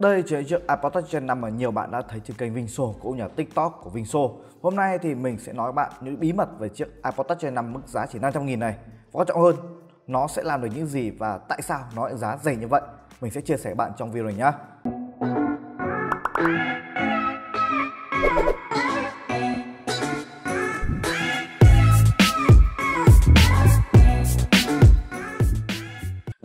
Đây chỉ là chiếc iPod Touch Gen 5 mà nhiều bạn đã thấy trên kênh Vinso cũng như là TikTok của Vinso. Hôm nay thì mình sẽ nói với bạn những bí mật về chiếc iPod Touch Gen 5 mức giá chỉ 500 000 này. Và quan trọng hơn, nó sẽ làm được những gì và tại sao nó lại giá rẻ như vậy. Mình sẽ chia sẻ với bạn trong video này nhé.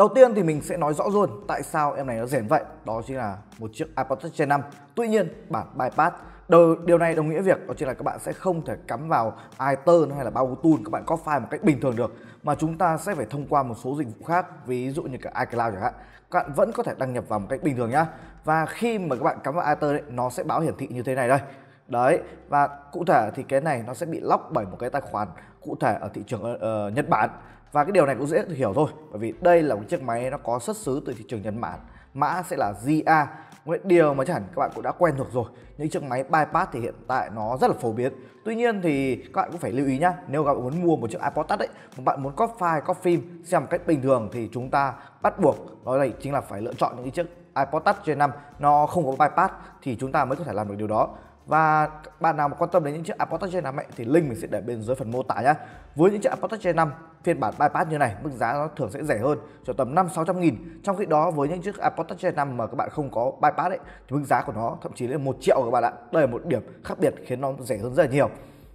Đầu tiên thì mình sẽ nói rõ luôn tại sao em này nó rẻ vậy Đó chính là một chiếc iPod Touch Gen 5 Tuy nhiên bản bypass Điều, điều này đồng nghĩa việc đó chính là các bạn sẽ không thể cắm vào iTunes hay là bao Bluetooth các bạn có file một cách bình thường được mà chúng ta sẽ phải thông qua một số dịch vụ khác ví dụ như cả iCloud chẳng hạn các bạn vẫn có thể đăng nhập vào một cách bình thường nhá và khi mà các bạn cắm vào iTunes nó sẽ báo hiển thị như thế này đây đấy và cụ thể thì cái này nó sẽ bị lóc bởi một cái tài khoản cụ thể ở thị trường uh, Nhật Bản và cái điều này cũng dễ hiểu thôi bởi vì đây là một chiếc máy nó có xuất xứ từ thị trường Nhật Bản mã sẽ là ZA một điều mà chắc hẳn các bạn cũng đã quen thuộc rồi những chiếc máy bypass thì hiện tại nó rất là phổ biến tuy nhiên thì các bạn cũng phải lưu ý nhá nếu các bạn muốn mua một chiếc iPod touch ấy mà bạn muốn cóp file cóp phim xem một cách bình thường thì chúng ta bắt buộc đó đây chính là phải lựa chọn những chiếc iPod touch Gen năm nó không có bypass thì chúng ta mới có thể làm được điều đó và bạn nào mà quan tâm đến những chiếc AirPods Touch Gen 5 ấy, thì link mình sẽ để bên dưới phần mô tả nhé với những chiếc AirPods Touch Gen 5 phiên bản bypass như này mức giá nó thường sẽ rẻ hơn cho tầm 5 600 nghìn trong khi đó với những chiếc AirPods Touch Gen 5 mà các bạn không có bypass ấy thì mức giá của nó thậm chí lên một triệu các bạn ạ đây là một điểm khác biệt khiến nó rẻ hơn rất là nhiều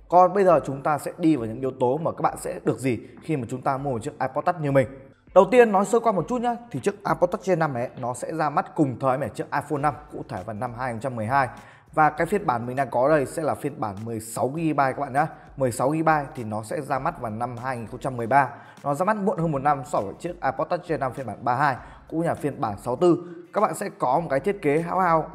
còn bây giờ chúng ta sẽ đi vào những yếu tố mà các bạn sẽ được gì khi mà chúng ta mua một chiếc iPod Touch như mình Đầu tiên nói sơ qua một chút nhá, thì chiếc iPod Touch Gen 5 này nó sẽ ra mắt cùng thời với chiếc iPhone 5 cụ thể vào năm 2012 và cái phiên bản mình đang có đây sẽ là phiên bản 16GB các bạn nhé 16GB thì nó sẽ ra mắt vào năm 2013 Nó ra mắt muộn hơn một năm so với chiếc iPod Touch Gen 5 phiên bản 32 cũng như là phiên bản 64 Các bạn sẽ có một cái thiết kế hao hao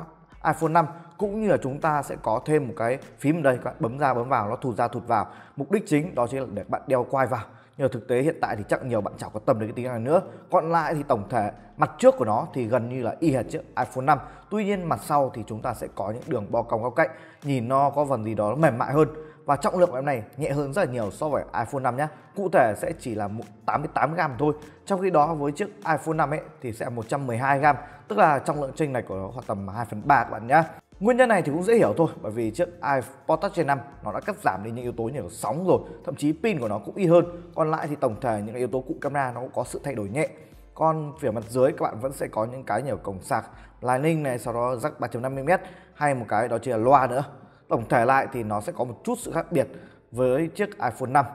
iPhone 5 cũng như là chúng ta sẽ có thêm một cái phím đây các bạn bấm ra bấm vào nó thụt ra thụt vào mục đích chính đó chính là để bạn đeo quai vào nhưng thực tế hiện tại thì chắc nhiều bạn chẳng có tầm đến cái tính năng này nữa còn lại thì tổng thể mặt trước của nó thì gần như là y hệt chiếc iPhone 5 tuy nhiên mặt sau thì chúng ta sẽ có những đường bo cong góc cạnh nhìn nó có phần gì đó mềm mại hơn và trọng lượng của em này nhẹ hơn rất là nhiều so với iPhone 5 nhé cụ thể sẽ chỉ là 88g thôi trong khi đó với chiếc iPhone 5 ấy thì sẽ 112g tức là trọng lượng chênh này của nó khoảng tầm 2 phần 3 các bạn nhé Nguyên nhân này thì cũng dễ hiểu thôi bởi vì chiếc iPod Touch Gen 5 nó đã cắt giảm đi những yếu tố như sóng rồi, thậm chí pin của nó cũng ít hơn. Còn lại thì tổng thể những yếu tố cụm camera nó cũng có sự thay đổi nhẹ. Còn phía mặt dưới các bạn vẫn sẽ có những cái nhiều cổng sạc Lightning này, sau đó jack 3.50m hay một cái đó chính là loa nữa. Tổng thể lại thì nó sẽ có một chút sự khác biệt với chiếc iPhone 5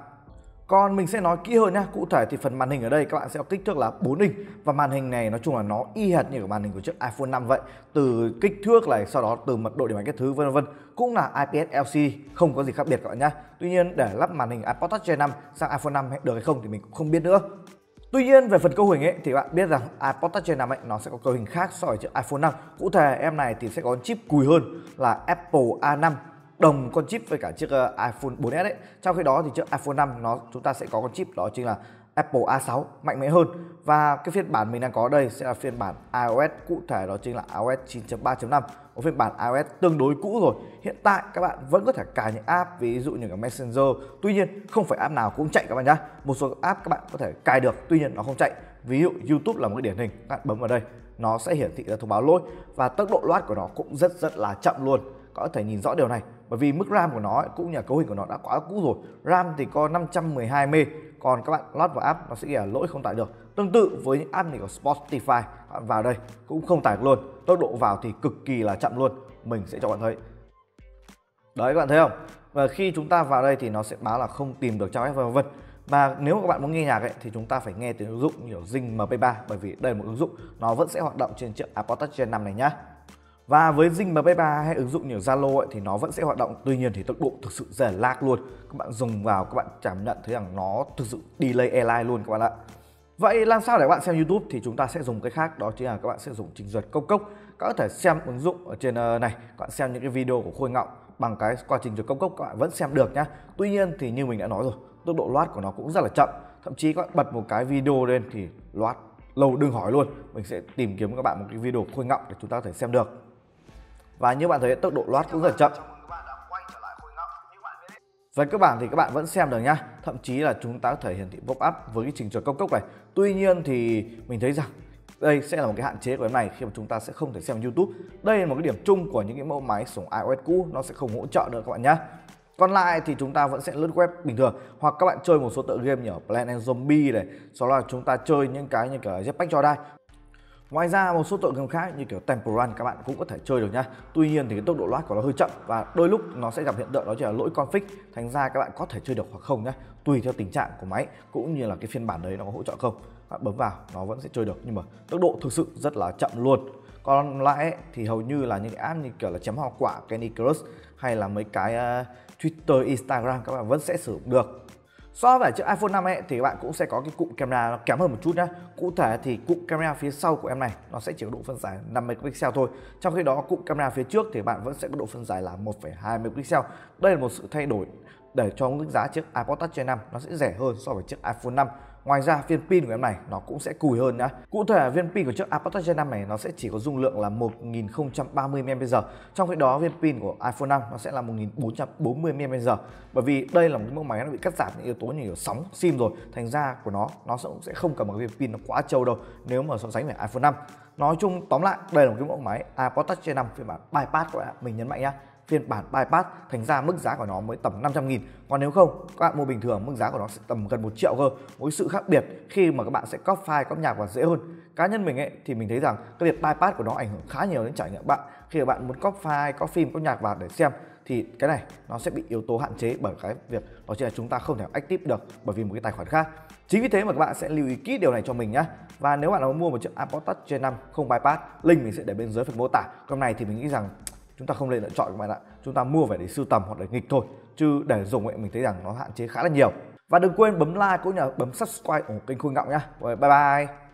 còn mình sẽ nói kỹ hơn nhá. Cụ thể thì phần màn hình ở đây các bạn sẽ có kích thước là 4 inch và màn hình này nói chung là nó y hệt như của màn hình của chiếc iPhone 5 vậy. Từ kích thước này sau đó từ mật độ điểm ảnh các thứ vân vân cũng là IPS LCD, không có gì khác biệt các bạn nhá. Tuy nhiên để lắp màn hình iPod Touch Gen 5 sang iPhone 5 được hay không thì mình cũng không biết nữa. Tuy nhiên về phần cấu hình ấy thì bạn biết rằng iPod Touch Gen 5 ấy nó sẽ có cấu hình khác so với chiếc iPhone 5. Cụ thể em này thì sẽ có chip cùi hơn là Apple A5 đồng con chip với cả chiếc ờ, iPhone 4S ấy. Trong khi đó thì chiếc iPhone 5 nó chúng ta sẽ có con chip đó chính là Apple A6 mạnh mẽ hơn và cái phiên bản mình đang có đây sẽ là phiên bản iOS cụ thể đó chính là iOS 9.3.5 một phiên bản iOS tương đối cũ rồi hiện tại các bạn vẫn có thể cài những app ví dụ như cả Messenger tuy nhiên không phải app nào cũng chạy các bạn nhé một số app các bạn có thể cài được tuy nhiên nó không chạy ví dụ YouTube là một cái điển hình các bạn bấm vào đây nó sẽ hiển thị ra thông báo lỗi và tốc độ loát của nó cũng rất rất là chậm luôn có thể nhìn rõ điều này bởi vì mức RAM của nó cũng như là cấu hình của nó đã quá cũ rồi RAM thì có 512 m còn các bạn lót vào app nó sẽ là lỗi không tải được tương tự với những app này của Spotify bạn vào đây cũng không tải luôn tốc độ vào thì cực kỳ là chậm luôn mình sẽ cho bạn thấy đấy các bạn thấy không và khi chúng ta vào đây thì nó sẽ báo là không tìm được trang web vân vân và nếu các bạn muốn nghe nhạc ấy, thì chúng ta phải nghe từ ứng dụng như Zing MP3 bởi vì đây là một ứng dụng nó vẫn sẽ hoạt động trên chiếc Apple Touch Gen 5 này nhá và với Zing và Beba hay ứng dụng như Zalo ấy, thì nó vẫn sẽ hoạt động tuy nhiên thì tốc độ thực sự rất là lag luôn các bạn dùng vào các bạn cảm nhận thấy rằng nó thực sự delay airline luôn các bạn ạ Vậy làm sao để các bạn xem YouTube thì chúng ta sẽ dùng cái khác đó chính là các bạn sẽ dùng trình duyệt cốc cốc các bạn có thể xem ứng dụng ở trên ờ, này các bạn xem những cái video của Khôi Ngọng bằng cái quá trình duyệt cốc cốc các bạn vẫn xem được nhá Tuy nhiên thì như mình đã nói rồi tốc độ loát của nó cũng rất là chậm thậm chí các bạn bật một cái video lên thì loát lâu đừng hỏi luôn mình sẽ tìm kiếm các bạn một cái video khôi ngọng để chúng ta có thể xem được và như bạn thấy tốc độ loát cũng rất chậm về cơ bản thì các bạn vẫn xem được nhá thậm chí là chúng ta có thể hiển thị pop up với cái trình chuẩn cao cấp này tuy nhiên thì mình thấy rằng đây sẽ là một cái hạn chế của em này khi mà chúng ta sẽ không thể xem YouTube đây là một cái điểm chung của những cái mẫu máy súng iOS cũ nó sẽ không hỗ trợ được các bạn nhá còn lại thì chúng ta vẫn sẽ lướt web bình thường hoặc các bạn chơi một số tựa game như ở Planet Zombie này sau đó là chúng ta chơi những cái như cả Jetpack cho đây. Ngoài ra một số tựa game khác như kiểu Temple Run các bạn cũng có thể chơi được nhá Tuy nhiên thì cái tốc độ load của nó hơi chậm và đôi lúc nó sẽ gặp hiện tượng đó chỉ là lỗi config. Thành ra các bạn có thể chơi được hoặc không nhá tùy theo tình trạng của máy cũng như là cái phiên bản đấy nó có hỗ trợ không. Bạn bấm vào nó vẫn sẽ chơi được nhưng mà tốc độ thực sự rất là chậm luôn. Còn lại thì hầu như là những cái app như kiểu là chém hoa quả, Candy Crush hay là mấy cái uh, Twitter, Instagram các bạn vẫn sẽ sử dụng được So với chiếc iPhone 5 ấy thì các bạn cũng sẽ có cái cụm camera nó kém hơn một chút nhá. Cụ thể thì cụm camera phía sau của em này nó sẽ chỉ có độ phân giải 5 megapixel thôi. Trong khi đó cụm camera phía trước thì bạn vẫn sẽ có độ phân giải là 1,2 megapixel. Đây là một sự thay đổi để cho mức giá chiếc iPod Touch Gen 5 nó sẽ rẻ hơn so với chiếc iPhone 5. Ngoài ra viên pin của em này nó cũng sẽ cùi hơn nhá. Cụ thể viên pin của chiếc Apache Gen 5 này nó sẽ chỉ có dung lượng là 1030 mAh. Trong khi đó viên pin của iPhone 5 nó sẽ là 1440 mAh. Bởi vì đây là một cái mẫu máy nó bị cắt giảm những yếu tố như kiểu sóng sim rồi, thành ra của nó nó cũng sẽ không cần một cái viên pin nó quá trâu đâu nếu mà so sánh với iPhone 5. Nói chung tóm lại đây là một cái mẫu máy iPod Touch Gen 5 phiên bản bypass của mình nhấn mạnh nhá phiên bản bypass thành ra mức giá của nó mới tầm 500 nghìn còn nếu không các bạn mua bình thường mức giá của nó sẽ tầm gần một triệu cơ với sự khác biệt khi mà các bạn sẽ cóp file cóp nhạc và dễ hơn cá nhân mình ấy thì mình thấy rằng cái việc bypass của nó ảnh hưởng khá nhiều đến trải nghiệm bạn khi mà bạn muốn cóp file cóp phim cóp nhạc vào để xem thì cái này nó sẽ bị yếu tố hạn chế bởi cái việc đó chính là chúng ta không thể active được bởi vì một cái tài khoản khác chính vì thế mà các bạn sẽ lưu ý kỹ điều này cho mình nhé và nếu bạn muốn mua một chiếc iPod Touch Gen 5 không bypass link mình sẽ để bên dưới phần mô tả còn này thì mình nghĩ rằng chúng ta không nên lựa chọn các bạn ạ chúng ta mua về để sưu tầm hoặc để nghịch thôi chứ để dùng ấy mình thấy rằng nó hạn chế khá là nhiều và đừng quên bấm like cũng như là bấm subscribe ủng kênh khôi ngọng nhá bye bye